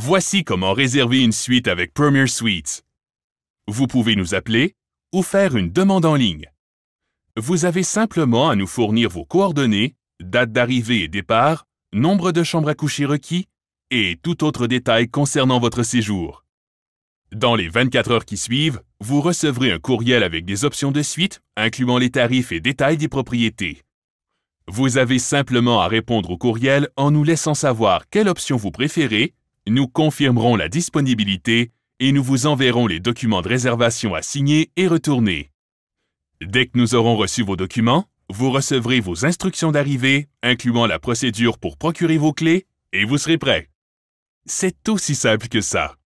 Voici comment réserver une suite avec Premier Suites. Vous pouvez nous appeler ou faire une demande en ligne. Vous avez simplement à nous fournir vos coordonnées, date d'arrivée et départ, nombre de chambres à coucher requis et tout autre détail concernant votre séjour. Dans les 24 heures qui suivent, vous recevrez un courriel avec des options de suite, incluant les tarifs et détails des propriétés. Vous avez simplement à répondre au courriel en nous laissant savoir quelle option vous préférez nous confirmerons la disponibilité et nous vous enverrons les documents de réservation à signer et retourner. Dès que nous aurons reçu vos documents, vous recevrez vos instructions d'arrivée, incluant la procédure pour procurer vos clés, et vous serez prêt. C'est aussi simple que ça.